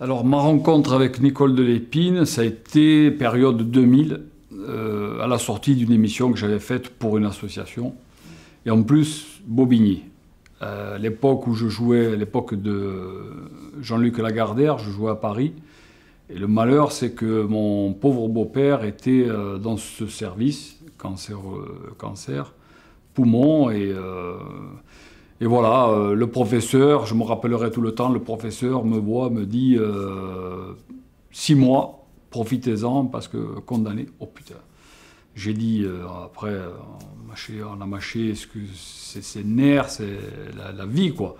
Alors ma rencontre avec Nicole Delépine, ça a été période 2000, euh, à la sortie d'une émission que j'avais faite pour une association. Et en plus, Bobigny. Euh, l'époque où je jouais, l'époque de Jean-Luc Lagardère, je jouais à Paris. Et le malheur, c'est que mon pauvre beau-père était euh, dans ce service, cancer, cancer poumon, et et voilà, euh, le professeur, je me rappellerai tout le temps, le professeur me voit, me dit euh, six mois, profitez-en parce que condamné. Oh putain. J'ai dit, euh, après, on, mâché, a mâché ses nerfs, c'est la, vie, quoi.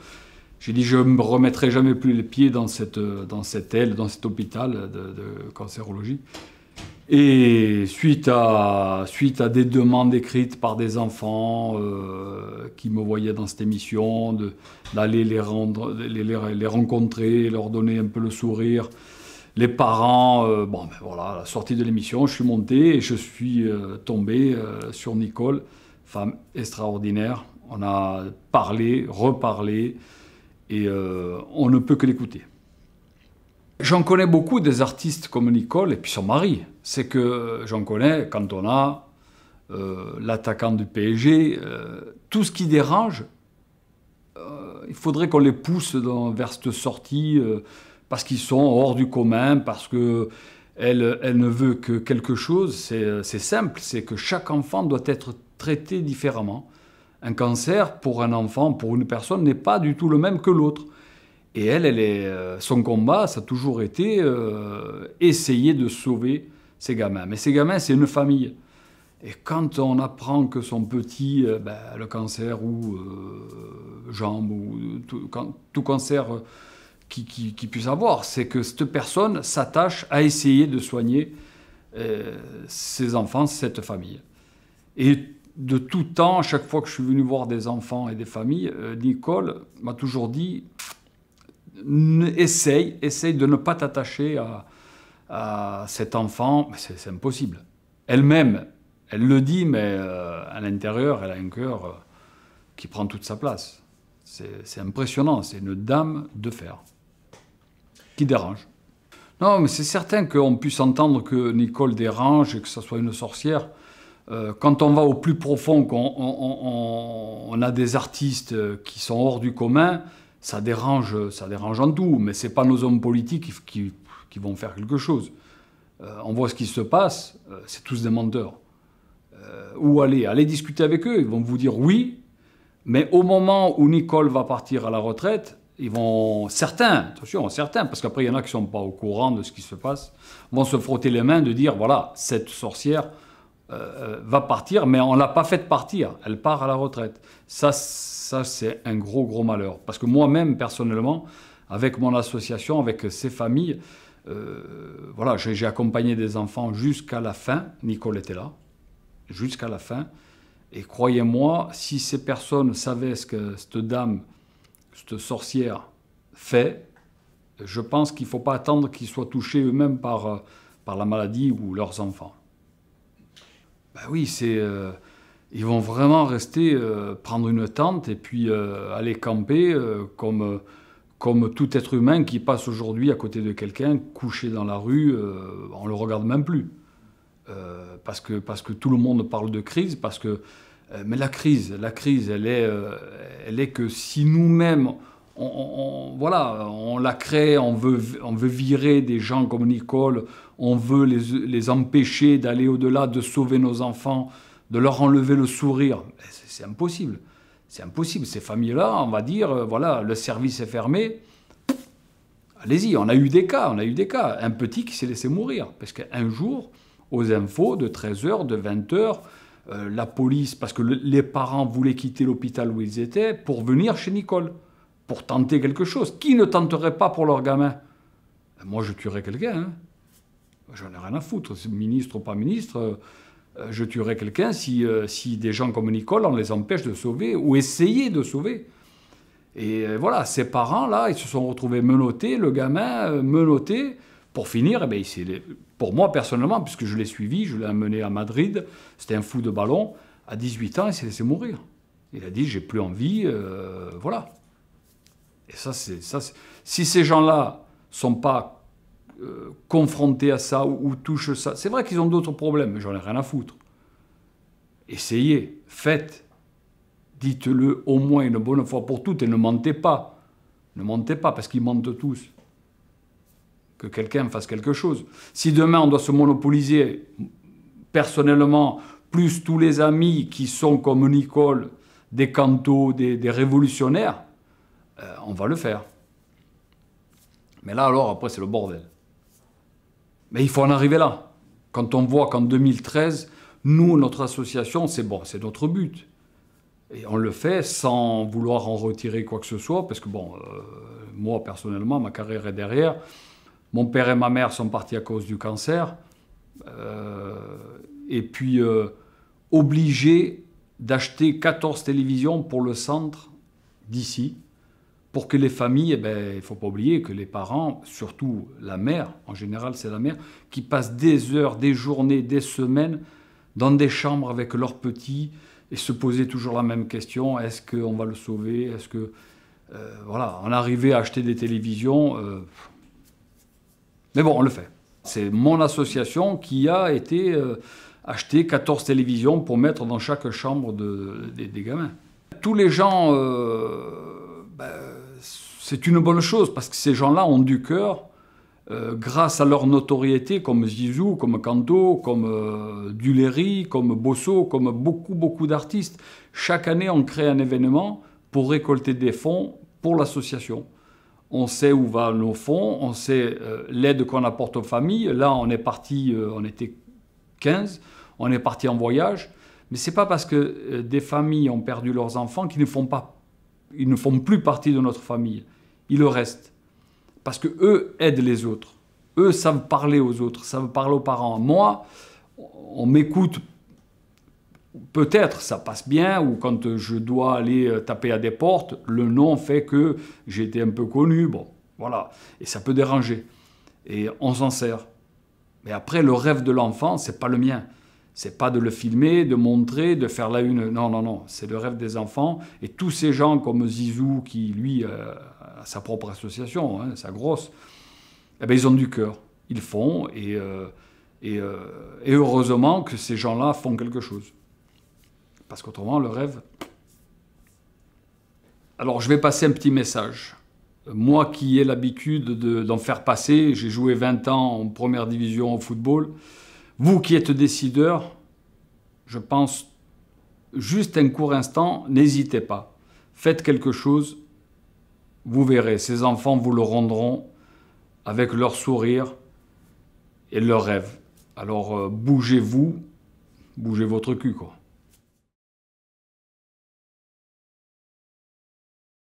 J'ai dit, je ne remettrai jamais plus les pieds dans cette, dans aile, dans cet hôpital de cancérologie. Et suite à, suite à des demandes écrites par des enfants euh, qui me voyaient dans cette émission, d'aller les, les, rencontrer, leur donner un peu le sourire, les parents, euh, bon ben voilà, à la sortie de l'émission, je suis monté et je suis euh, tombé sur Nicole, femme extraordinaire. On a parlé, reparlé et on ne peut que l'écouter. J'en connais beaucoup des artistes comme Nicole et puis son mari. C'est que j'en connais quand on a euh, l'attaquant du PSG, euh, tout ce qui dérange, euh, il faudrait qu'on les pousse dans, vers cette sortie parce qu'ils sont hors du commun, parce que elle ne veut que quelque chose. C'est simple, c'est que chaque enfant doit être traité différemment. Un cancer pour un enfant, pour une personne, n'est pas du tout le même que l'autre. Et elle, elle est, euh, son combat, ça a toujours été euh, essayer de sauver ses gamins. Mais ses gamins, c'est une famille. Et quand on apprend que son petit, a euh, ben, le cancer ou jambe ou tout, quand, tout cancer qui, qui, puisse avoir, c'est que cette personne s'attache à essayer de soigner ses enfants, cette famille. Et de tout temps, à chaque fois que je suis venu voir des enfants et des familles, Nicole m'a toujours dit essaye, essaye de ne pas t'attacher à, cet enfant, mais c'est impossible. Elle-même, elle le dit, mais euh, à l'intérieur, elle a un cœur euh, qui prend toute sa place. C'est impressionnant, c'est une dame de fer qui dérange. Non, mais c'est certain qu'on puisse entendre que Nicole dérange et que ça soit une sorcière. Euh, quand on va au plus profond, qu'on on, a des artistes qui sont hors du commun, ça dérange, ça dérange en tout, mais ce n'est pas nos hommes politiques qui, vont faire quelque chose. Euh, on voit ce qui se passe, euh, c'est tous des menteurs. Euh, où aller Allez discuter avec eux, ils vont vous dire oui, mais au moment où Nicole va partir à la retraite, ils vont, certains, attention, certains, parce qu'après il y en a qui ne sont pas au courant de ce qui se passe, vont se frotter les mains de dire, voilà, cette sorcière, euh, euh, va partir, mais on ne l'a pas fait partir. Elle part à la retraite. Ça, c'est un gros, gros malheur. Parce que moi-même, personnellement, avec mon association, avec ces familles, euh, voilà, j'ai accompagné des enfants jusqu'à la fin. Nicole était là, jusqu'à la fin. Et croyez-moi, si ces personnes savaient ce que cette dame, cette sorcière fait, je pense qu'il ne faut pas attendre qu'ils soient touchés eux-mêmes par, par la maladie ou leurs enfants. Ben oui, c'est. Euh, ils vont vraiment rester, euh, prendre une tente et puis euh, aller camper comme, tout être humain qui passe aujourd'hui à côté de quelqu'un, couché dans la rue, on le regarde même plus. parce, que, tout le monde parle de crise, parce que. mais la crise, la crise, elle est, elle est que si nous-mêmes. On, voilà, on la crée, on veut virer des gens comme Nicole, on veut les, empêcher d'aller au-delà, de sauver nos enfants, de leur enlever le sourire. C'est impossible. C'est impossible. Ces familles-là, on va dire, euh, voilà, le service est fermé. Allez-y, on a eu des cas, on a eu des cas. Un petit qui s'est laissé mourir. Parce qu'un jour, aux infos, de 13h, de 20h, euh, la police, parce que les parents voulaient quitter l'hôpital où ils étaient, pour venir chez Nicole, pour tenter quelque chose. Qui ne tenterait pas pour leur gamin ben, Moi, je tuerais quelqu'un. Hein. J'en ai rien à foutre, ministre ou pas ministre. Euh, je tuerai quelqu'un si, euh, si des gens comme Nicole, on les empêche de sauver ou essayer de sauver. Et euh, voilà, ses parents, là, ils se sont retrouvés menottés, le gamin menotté. Pour finir, eh bien, pour moi personnellement, puisque je l'ai suivi, je l'ai amené à Madrid, c'était un fou de ballon, à 18 ans, il s'est laissé mourir. Il a dit, j'ai plus envie, voilà. Et ça, c'est, si ces gens-là sont pas euh, Confronté à ça ou, touche touchent ça. C'est vrai qu'ils ont d'autres problèmes, mais j'en ai rien à foutre. Essayez, faites, dites-le au moins une bonne fois pour toutes et ne mentez pas. Ne mentez pas parce qu'ils mentent tous. Que quelqu'un fasse quelque chose. Si demain on doit se monopoliser personnellement, plus tous les amis qui sont comme Nicole, des cantos, des, révolutionnaires, euh, on va le faire. Mais là alors après c'est le bordel. Mais il faut en arriver là. Quand on voit qu'en 2013, nous, notre association, c'est bon, c'est notre but. Et on le fait sans vouloir en retirer quoi que ce soit, parce que bon, euh, moi personnellement, ma carrière est derrière. Mon père et ma mère sont partis à cause du cancer. Euh, et puis, euh, obligés obligé d'acheter 14 télévisions pour le centre d'ici, pour que les familles, eh ben, il ne faut pas oublier que les parents, surtout la mère, en général c'est la mère, qui passent des heures, des journées, des semaines dans des chambres avec leurs petits et se poser toujours la même question, est-ce qu'on va le sauver Est-ce que... Euh, voilà, on arrivait à acheter des télévisions. Euh, Mais bon, on le fait. C'est mon association qui a été euh, acheter 14 télévisions pour mettre dans chaque chambre de, des, gamins. Tous les gens... Ben, c'est une bonne chose parce que ces gens-là ont du cœur. Euh, grâce à leur notoriété, comme Zizou, comme Canto, comme euh, Duléry, comme Bosso, comme beaucoup, beaucoup d'artistes, chaque année, on crée un événement pour récolter des fonds pour l'association. On sait où vont nos fonds, on sait euh, l'aide qu'on apporte aux familles. Là, on est parti, on était 15, on est parti en voyage. Mais ce n'est pas parce que des familles ont perdu leurs enfants qu'ils ne font pas ils ne font plus partie de notre famille. Ils le restent. Parce que eux aident les autres. Eux savent parler aux autres, savent parler aux parents. Moi, on m'écoute. Peut-être ça passe bien, ou quand je dois aller taper à des portes, le nom fait que j'ai été un peu connu. Bon, voilà. Et ça peut déranger. Et on s'en sert. Mais après, le rêve de l'enfant, c'est pas le mien. C'est pas de le filmer, de montrer, de faire la une. Non, non, non. C'est le rêve des enfants. Et tous ces gens comme Zizou, qui lui euh, a sa propre association, hein, sa grosse, eh bien, ils ont du cœur. Ils font. Et, euh, euh, et heureusement que ces gens-là font quelque chose. Parce qu'autrement, le rêve. Alors, je vais passer un petit message. Moi qui ai l'habitude d'en faire passer, j'ai joué 20 ans en première division au football. Vous qui êtes décideur, je pense juste un court instant, n'hésitez pas. Faites quelque chose, vous verrez, ces enfants vous le rendront avec leur sourire et leur rêve. Alors euh, bougez-vous, bougez votre cul quoi.